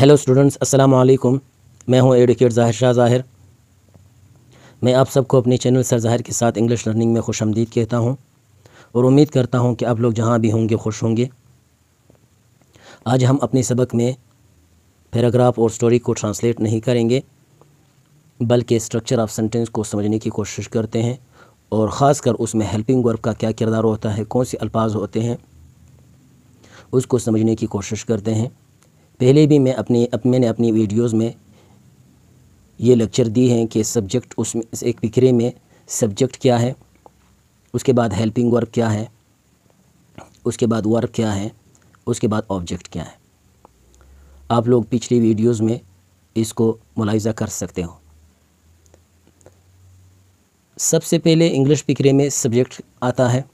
hello students अस्सलाम वालेकुम मैं हूं एडवोकेट जाहिर शाह जाहिर मैं आप सबको अपने चैनल सर जाहिर के साथ इंग्लिश लर्निंग में खुश आमदीद कहता हूं और उम्मीद करता हूं कि आप लोग जहां भी होंगे खुश होंगे आज हम अपने सबक में पैराग्राफ और स्टोरी को ट्रांसलेट नहीं करेंगे बल्कि स्ट्रक्चर ऑफ सेंटेंस को समझने की कोशिश करते हैं और ख़ास कर उसमें हेल्पिंग वर्ब का क्या किरदार होता है कौन से अल्फाज होते हैं उसको समझने की कोशिश करते हैं पहले भी मैं अपने अप, मैंने अपनी वीडियोस में ये लेक्चर दी हैं कि सब्जेक्ट उसमें एक फिक्रे में सब्जेक्ट क्या है उसके बाद हेल्पिंग वर्क क्या है उसके बाद वर्क क्या है उसके बाद ऑब्जेक्ट क्या है आप लोग पिछली वीडियोस में इसको मुलायजा कर सकते हो सबसे पहले इंग्लिश बिखरे में सब्जेक्ट आता है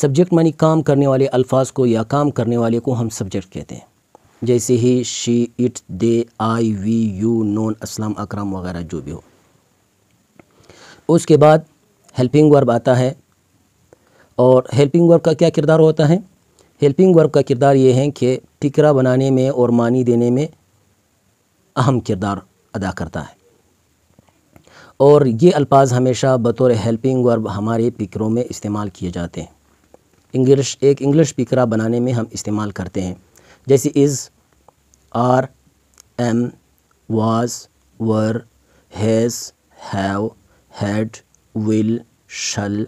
सब्जेक्ट मानी काम करने वाले अल्फाज को या काम करने वाले को हम सब्जेक्ट कहते हैं जैसे he she it they I we you noun Aslam Akram वगैरह जो भी हो उसके बाद हेल्पिंग वर्ब आता है और हेल्पिंग वर्ब का क्या किरदार होता है हेल्पिंग वर्ब का किरदार ये है कि फिक्रा बनाने में और मानी देने में अहम किरदार अदा करता है और ये अल्फाज हमेशा बतौर हेल्पिंग वर्ब हमारे फिक्रों में इस्तेमाल किए जाते हैं इंग्लिश एक इंग्लिश स्पीकर बनाने में हम इस्तेमाल करते हैं जैसे is are am was were has have had will shall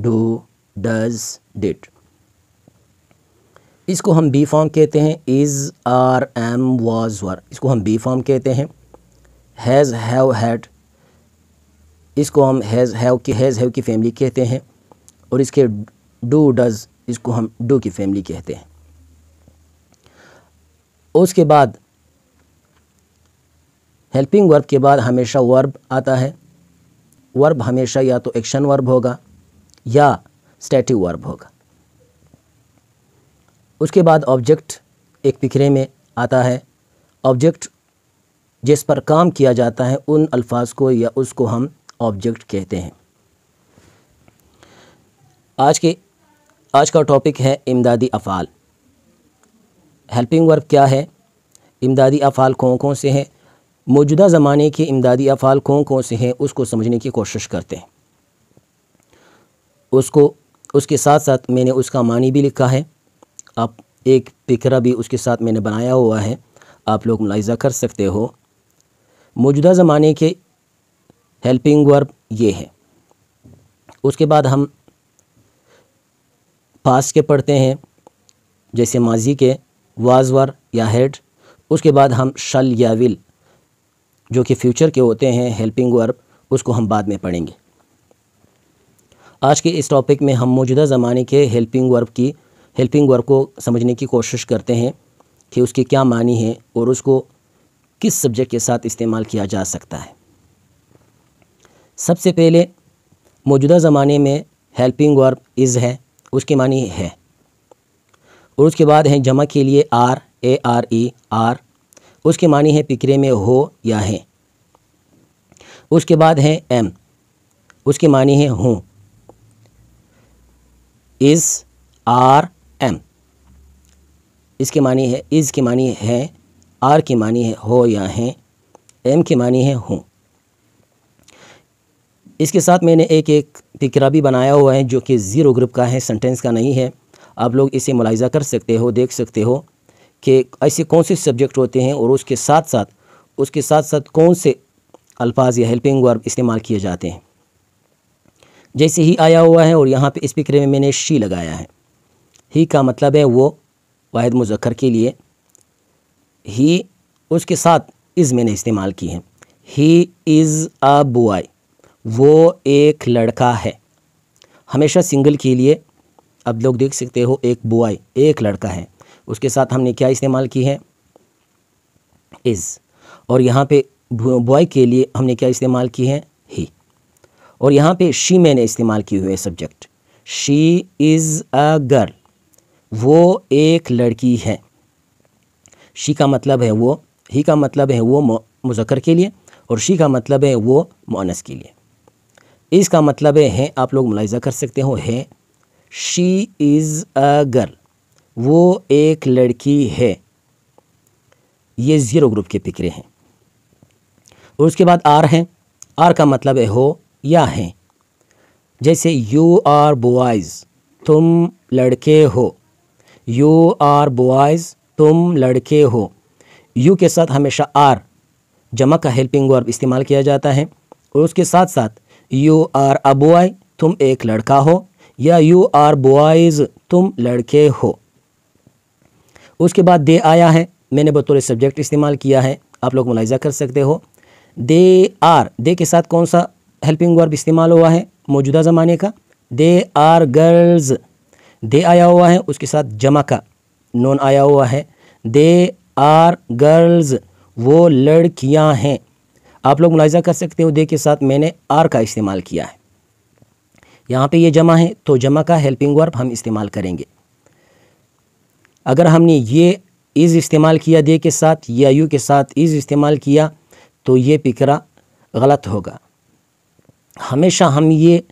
do does did इसको हम बी फॉर्म कहते हैं is are am was were इसको हम बी फॉर्म कहते हैं हैज़ हैव हैड इसको हम हैज़ हैव की हैज़ हैव की फैमिली कहते हैं और इसके डू डज़ इसको हम डू की फैमिली कहते हैं उसके बाद हेल्पिंग वर्ब के बाद हमेशा वर्ब आता है वर्ब हमेशा या तो एक्शन वर्ब होगा या स्टैटिव वर्ब होगा उसके बाद ऑब्जेक्ट एक पिखरे में आता है ऑब्जेक्ट जिस पर काम किया जाता है उन अल्फाज को या उसको हम ऑब्जेक्ट कहते हैं आज के आज का टॉपिक है इमदादी अफ़ाल हेल्पिंग वर्क क्या है इमदादी अफ़ाल कौन कौन से हैं मौजूदा ज़माने के इमदादी अफ़ाल कौन कौन से हैं उसको समझने की कोशिश करते हैं उसको उसके साथ साथ मैंने उसका मानी भी लिखा है आप एक पिकरा भी उसके साथ मैंने बनाया हुआ है आप लोग मुलायजा कर सकते हो मौजूदा ज़माने के हेल्पिंग वर्ब ये है उसके बाद हम पास के पढ़ते हैं जैसे माजी के वाजवर या हेड उसके बाद हम शल या विल जो कि फ्यूचर के होते हैं हेल्पिंग वर्ब उसको हम बाद में पढ़ेंगे आज के इस टॉपिक में हम मौजूदा ज़माने के हेल्पिंग वर्ब की हेल्पिंग वर्ब को समझने की कोशिश करते हैं कि उसके क्या मानी है और उसको किस सब्जेक्ट के साथ इस्तेमाल किया जा सकता है सबसे पहले मौजूदा ज़माने में हेल्पिंग वर्ब इज़ है उसके मानी है और उसके बाद है जमा के लिए are A R E are उसके मानी है पिकरे में हो या है उसके बाद है एम उसके मानी है हूँ इज़ आर एम इसके मानी है इज़ के मानी है आर की मानी है हो या हैं एम की मानी है हूँ इसके साथ मैंने एक एक फिक्रा भी बनाया हुआ है जो कि ज़ीरो ग्रुप का है सेंटेंस का नहीं है आप लोग इसे मुलायजा कर सकते हो देख सकते हो कि ऐसे कौन से सब्जेक्ट होते हैं और उसके साथ साथ उसके साथ साथ कौन से अल्फाज या हेल्पिंग वर्ब इस्तेमाल किए जाते हैं जैसे ही आया हुआ है और यहाँ पे स्पीकर में मैंने शी लगाया है ही का मतलब है वो वाहिद मुजक्र के लिए ही उसके साथ इज़ मैंने इस्तेमाल की है ही इज़ अ बॉय वो एक लड़का है हमेशा सिंगल के लिए अब लोग देख सकते हो एक बुआई एक लड़का है उसके साथ हमने क्या इस्तेमाल की है इज़ और यहाँ पे बॉय के लिए हमने क्या इस्तेमाल की है ही और यहाँ पे शी मैंने इस्तेमाल की हुई है subject she is a girl वो एक लड़की है शी का मतलब है वो ही का मतलब है वो मुजक्र के लिए और शी का मतलब है वो मोनस के लिए इसका मतलब है, हैं आप लोग मुलायजा कर सकते हो है शी इज़ अ गर्ल वो एक लड़की है ये ज़ीरो ग्रुप के फिक्रे हैं और उसके बाद आर हैं आर का मतलब है हो या हैं जैसे यू आर बॉयज़ तुम लड़के हो यू आर बॉयज़ तुम लड़के हो यू के साथ हमेशा आर जमा का हेल्पिंग वर्ब इस्तेमाल किया जाता है और उसके साथ साथ यू आर अ बॉय तुम एक लड़का हो या यू आर बॉयज़ तुम लड़के हो उसके बाद दे आया है मैंने बतौर सब्जेक्ट इस्तेमाल किया है आप लोग मुलायजा कर सकते हो दे आर दे के साथ कौन सा हेल्पिंग वर्ब इस्तेमाल हुआ है मौजूदा ज़माने का दे आर गर्ल्स दे आया हुआ है उसके साथ जमा का नॉन आया हुआ है दे आर गर्ल्स वो लड़कियां हैं आप लोग मुलायजा कर सकते हो दे के साथ मैंने आर का इस्तेमाल किया है यहाँ पे ये जमा है तो जमा का हेल्पिंग वर्ब हम इस्तेमाल करेंगे अगर हमने ये इज़ इस्तेमाल किया दे के साथ या यू के साथ इज़ इस्तेमाल किया तो ये पिकरा गलत होगा हमेशा हम ये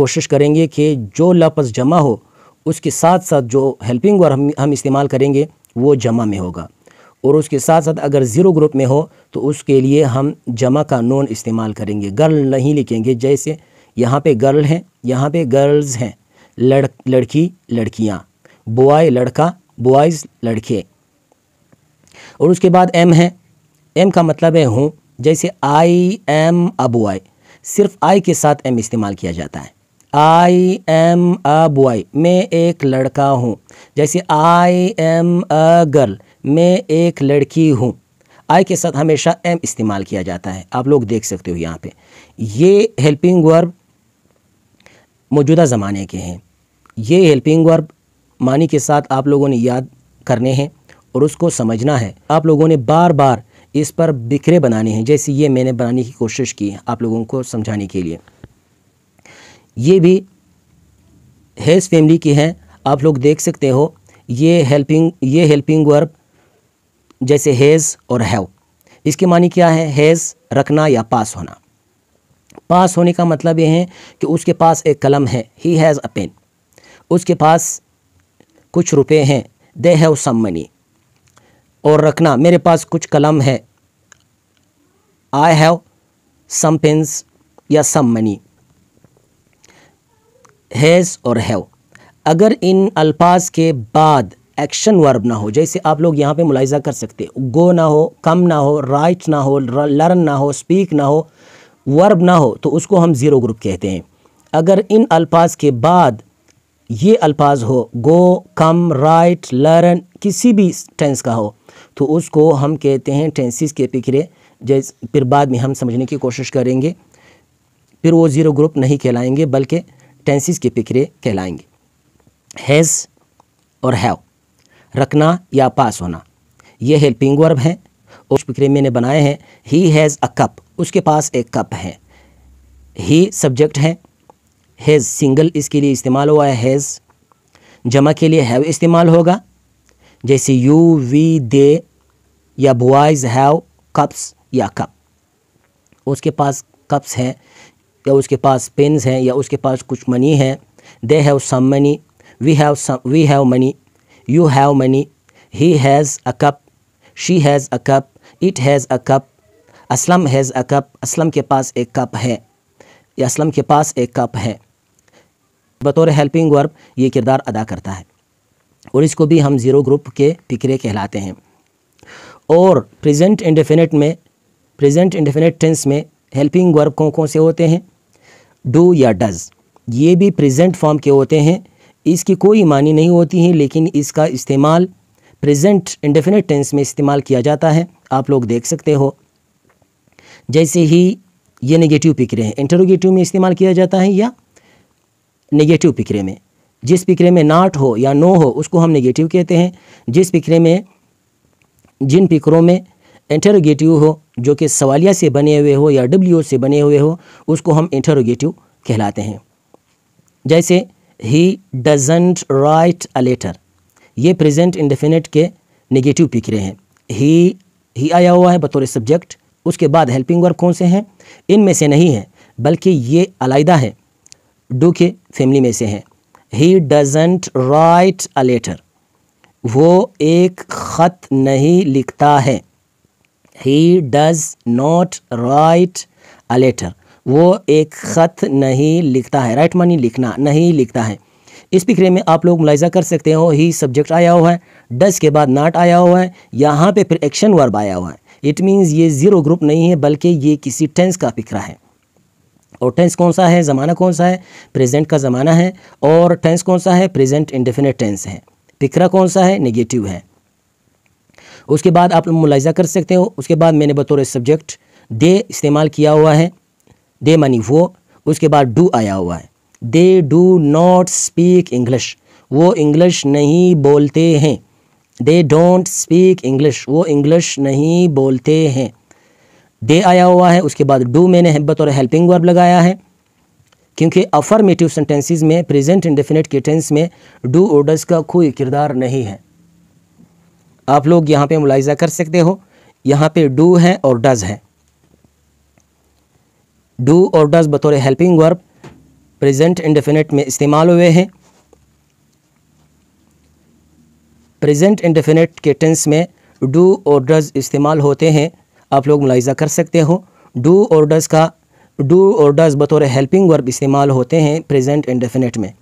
कोशिश करेंगे कि जो लफ्ज़ जमा हो उसके साथ साथ जो हेल्पिंग वर्ब हम हम इस्तेमाल करेंगे वो जमा में होगा और उसके साथ साथ अगर ज़ीरो ग्रुप में हो तो उसके लिए हम जमा का नोन इस्तेमाल करेंगे गर्ल नहीं लिखेंगे जैसे यहाँ पे गर्ल हैं यहाँ पे गर्ल्स हैं लड़ लड़की लड़कियाँ बॉय लड़का बॉयज़ लड़के और उसके बाद एम है एम का मतलब है हूँ जैसे आई एम अ बॉय सिर्फ आई के साथ एम इस्तेमाल किया जाता है आई एम अ बॉय मैं एक लड़का हूँ जैसे आई एम अ गर्ल मैं एक लड़की हूँ आई के साथ हमेशा एम इस्तेमाल किया जाता है आप लोग देख सकते हो यहाँ पे ये हेल्पिंग वर्ब मौजूदा ज़माने के हैं ये हेल्पिंग वर्ब मानी के साथ आप लोगों ने याद करने हैं और उसको समझना है आप लोगों ने बार बार इस पर बिखरे बनाने हैं जैसे ये मैंने बनाने की कोशिश की आप लोगों को समझाने के लिए ये भी हेज फैमिली की है आप लोग देख सकते हो ये हेल्पिंग ये हेल्पिंग वर्ब जैसे हेज़ और हैव इसके मानी क्या है हेज़ रखना या पास होना पास होने का मतलब ये है कि उसके पास एक कलम है ही हैज़ अ पेन उसके पास कुछ रुपए हैं दे हैव सम मनी और रखना मेरे पास कुछ कलम है आई हैव सम पेंस या सम मनी हैज़ और हैव अगर इन अल्फाज के बाद एक्शन वर्ब ना हो जैसे आप लोग यहाँ पे मुलायजा कर सकते गो ना हो कम ना हो राइट ना हो लर्न ना हो स्पीक ना हो वर्ब ना हो तो उसको हम ज़ीरो ग्रुप कहते हैं अगर इन अल्फाज के बाद ये अल्फाज हो गो कम राइट लर्न किसी भी टेंस का हो तो उसको हम कहते हैं टेंसिस के पिखरे जैसे फिर बाद में हम समझने की कोशिश करेंगे फिर वो ज़ीरो ग्रुप नहीं कहलाएंगे बल्कि टेंसिस के पिखरे कहलाएंगे हैज़ और हैव रखना या पास होना ये हेल्पिंग वर्ब हैं उस पिखरे मैंने बनाए हैं ही हैज़ अ कप उसके पास एक कप है ही सब्जेक्ट है हैज़ सिंगल इसके लिए इस्तेमाल हुआ है हैज़ जमा के लिए हैव इस्तेमाल होगा जैसे यू वी दे या बॉयज़ हैव कप्स या कप उसके पास कप्स हैं या उसके पास पेन्स हैं या उसके पास कुछ मनी है they have some money we have we have money you have money he has a cup she has a cup it has a cup Aslam has a cup Aslam के पास एक कप है या असलम के पास एक कप है बतौर हेल्पिंग वर्ब ये किरदार अदा करता है और इसको भी हम ज़ीरो ग्रुप के फिक्रे कहलाते हैं और प्रेजेंट इंडेफिनेट में प्रेजेंट इंडेफिनेट टेंस में हेल्पिंग वर्ब कौन कौन से होते हैं डू या डज़ ये भी प्रेजेंट फॉर्म के होते हैं इसकी कोई मानी नहीं होती है लेकिन इसका इस्तेमाल प्रेजेंट इंडेफिनेट टेंस में इस्तेमाल किया जाता है आप लोग देख सकते हो जैसे ही ये नेगेटिव पिकरे हैं इंटरोगेटिव में इस्तेमाल किया जाता है या नेगेटिव पिकरे में जिस पिकरे में नाट हो या नो हो उसको हम नेगेटिव कहते हैं जिस पिकरे में जिन पिकरों में इंटरोगेटिव हो जो कि सवालिया से बने हुए हो या डब्ल्यू से बने हुए हो उसको हम इंटरोगेटिव कहलाते हैं जैसे he doesn't write a letter ये प्रेजेंट इंडेफिनेट के नेगेटिव पिक रहे हैं ही ही आया हुआ है बतौर सब्जेक्ट उसके बाद हेल्पिंग वर्क कौन से हैं इनमें से नहीं है बल्कि ये अलाइदा है डू के फैमिली में से हैं he doesn't write a letter वो एक ख़त नहीं लिखता है he does not write a letter वो एक ख़त नहीं लिखता है राइट मानी लिखना नहीं लिखता है इस फिक्रे में आप लोग मुलायजा कर सकते हो ही सब्जेक्ट आया हुआ है डज के बाद नाट आया हुआ है यहाँ पे फिर एक्शन वर्ब आया हुआ है इट मीन्स ये ज़ीरो ग्रुप नहीं है बल्कि ये किसी टेंस का फिक्रा है और टेंस कौन सा है ज़माना कौन सा है प्रेजेंट का ज़माना है और टेंस कौन सा है प्रेजेंट इंडेफिनेट टेंस है फिक्रा कौन सा है नेगेटिव है उसके बाद आप मुलायजा कर सकते हो उसके बाद मैंने बतौर सब्जेक्ट दे इस्तेमाल किया हुआ है दे मनी वो उसके बाद डू आया हुआ है they do not speak English वो इंग्लिश नहीं बोलते हैं दे डोंट स्पीक इंग्लिश वो इंग्लिश नहीं बोलते हैं दे आया हुआ है उसके बाद डू मैंने बतौर हेल्पिंग वर्ब लगाया है क्योंकि अफर्मेटिव सेंटेंसेस में प्रेजेंट इंडेफिनेट के टेंस में डू ऑर्डर्स का कोई किरदार नहीं है आप लोग यहाँ पे मुलायजा कर सकते हो यहाँ पे डू है और डज है डू और डज बतौर हेल्पिंग वर्ब प्रेजेंट इंडेफिनेट में इस्तेमाल हुए हैं प्रेजेंट इंडेफिनेट के टेंस में डू और डज इस्तेमाल होते हैं आप लोग मुलायजा कर सकते हो डू और डज का डू और डज बतौर हेल्पिंग वर्ब इस्तेमाल होते हैं प्रेजेंट इंडेफिनेट में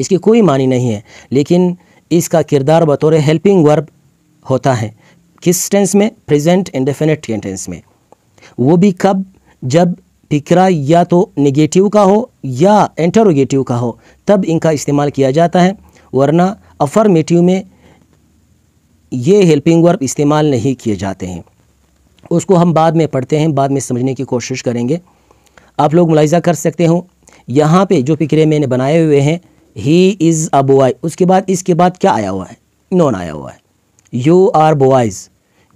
इसकी कोई मानी नहीं है लेकिन इसका किरदार बतौर हेल्पिंग वर्ब होता है किस टेंस में प्रेजेंट इंडेफिनिट टेंस में वो भी कब जब फिक्रा या तो निगेटिव का हो या इंटरोगेटिव का हो तब इनका इस्तेमाल किया जाता है वरना अफर्मेटिव में ये हेल्पिंग वर्ब इस्तेमाल नहीं किए जाते हैं उसको हम बाद में पढ़ते हैं बाद में समझने की कोशिश करेंगे आप लोग मुलायजा कर सकते हो यहाँ पे जो फिक्रे मैंने बनाए हुए हैं ही इज़ अबोआई उसके बाद इसके बाद क्या आया हुआ है नॉन आया हुआ है you are boys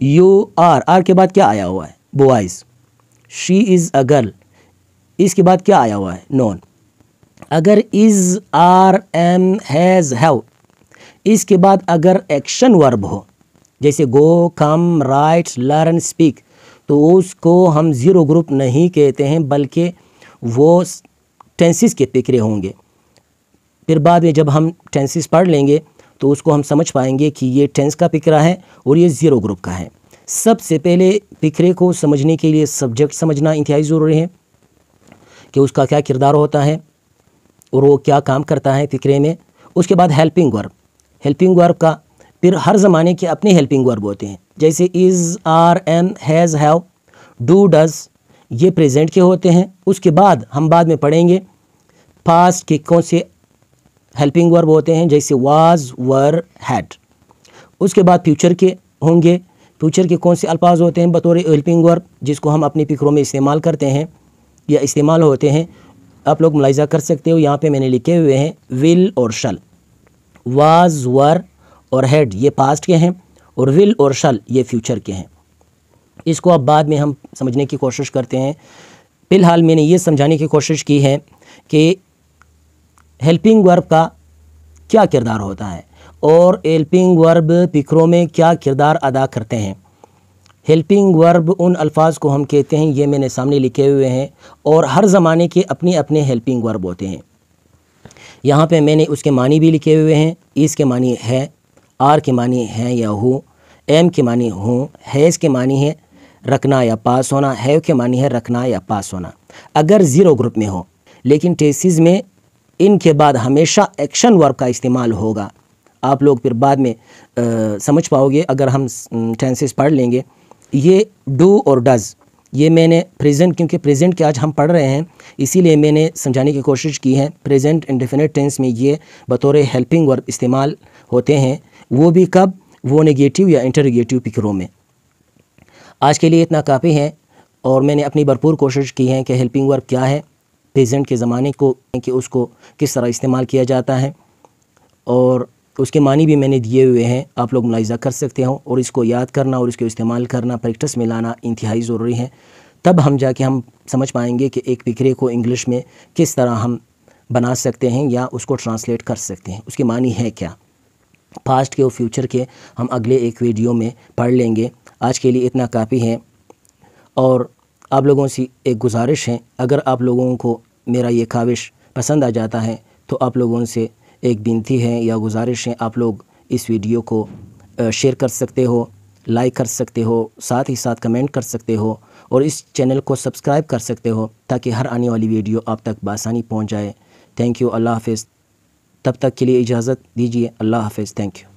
you are are के बाद क्या आया हुआ है boys she is a girl इसके बाद क्या आया हुआ है नॉन अगर is are am has have इसके बाद अगर एक्शन वर्ब हो जैसे go come write learn speak तो उसको हम ज़ीरो ग्रुप नहीं कहते हैं बल्कि वो टेंसिस के फिक्रे होंगे फिर बाद में जब हम टेंसिस पढ़ लेंगे तो उसको हम समझ पाएंगे कि ये टेंस का पिकरा है और ये ज़ीरो ग्रुप का है सबसे पहले पिकरे को समझने के लिए सब्जेक्ट समझना इंतहाई ज़रूरी है कि उसका क्या किरदार होता है और वो क्या काम करता है फिक्रे में उसके बाद हेल्पिंग वर्ब हेल्पिंग वर्ब का फिर हर ज़माने के अपने हेल्पिंग वर्ब होते हैं जैसे is are am has have do does ये प्रेजेंट के होते हैं उसके बाद हम बाद में पढ़ेंगे पास्ट के कौन से हेल्पिंग वर्ब होते हैं जैसे वाज वर हैड उसके बाद फ्यूचर के होंगे फ्यूचर के कौन से अल्फाज होते हैं बतौर हेल्पिंग वर्ब जिसको हम अपने फ़िक्रों में इस्तेमाल करते हैं या इस्तेमाल होते हैं आप लोग मुलायजा कर सकते हो यहाँ पे मैंने लिखे हुए हैं विल और शल वाज वर और हेड ये पास्ट के हैं और विल और शल ये फ्यूचर के हैं इसको अब बाद में हम समझने की कोशिश करते हैं फ़िलहाल मैंने ये समझाने की कोशिश की है कि हेल्पिंग वर्ब का क्या किरदार होता है और हेल्पिंग वर्ब फिक्रों में क्या किरदार अदा करते हैं हेल्पिंग वर्ब उन अल्फाज को हम कहते हैं ये मैंने सामने लिखे हुए हैं और हर ज़माने के अपने अपने हेल्पिंग वर्ब होते हैं यहाँ पे मैंने उसके मानी भी लिखे हुए हैं इस के मानी है आर के मानी है या हो एम के मानी हूँ हैज़ के मानी है रखना या पास होना हैव के मानी है रखना या पास होना अगर ज़ीरो ग्रुप में हो लेकिन टेसिस में इनके बाद हमेशा एक्शन वर्ब का इस्तेमाल होगा आप लोग फिर बाद में आ, समझ पाओगे अगर हम टेंसेस पढ़ लेंगे ये डू और डज़ ये मैंने प्रेजेंट क्योंकि प्रेजेंट के आज हम पढ़ रहे हैं इसीलिए मैंने समझाने की कोशिश की है प्रेजेंट इंडिफिनिट टेंस में ये बतौर हेल्पिंग वर्ब इस्तेमाल होते हैं वो भी कब वो नेगेटिव या इंटरगेटिव पिक्रों में आज के लिए इतना काफ़ी है और मैंने अपनी भरपूर कोशिश की है कि हेल्पिंग वर्क क्या है प्रेजेंट के ज़माने को कि उसको किस तरह इस्तेमाल किया जाता है और उसके मानी भी मैंने दिए हुए हैं आप लोग मुलायजा कर सकते हो और इसको याद करना और इसको इस्तेमाल करना प्रैक्टिस में लाना इंतहाई ज़रूरी है तब हम जाके हम समझ पाएंगे कि एक फिक्रे को इंग्लिश में किस तरह हम बना सकते हैं या उसको ट्रांसलेट कर सकते हैं उसके मानी है क्या पास्ट के और फ्यूचर के हम अगले एक वीडियो में पढ़ लेंगे आज के लिए इतना काफ़ी है और आप लोगों से एक गुजारिश है अगर आप लोगों को मेरा ये काविश पसंद आ जाता है तो आप लोगों से एक बिनती है या गुजारिश है आप लोग इस वीडियो को शेयर कर सकते हो लाइक कर सकते हो साथ ही साथ कमेंट कर सकते हो और इस चैनल को सब्सक्राइब कर सकते हो ताकि हर आने वाली वीडियो आप तक बसानी पहुँच जाए थैंक यू अल्लाह हाफिज़ तब तक के लिए इजाज़त दीजिए अल्लाह हाफ़ थैंक यू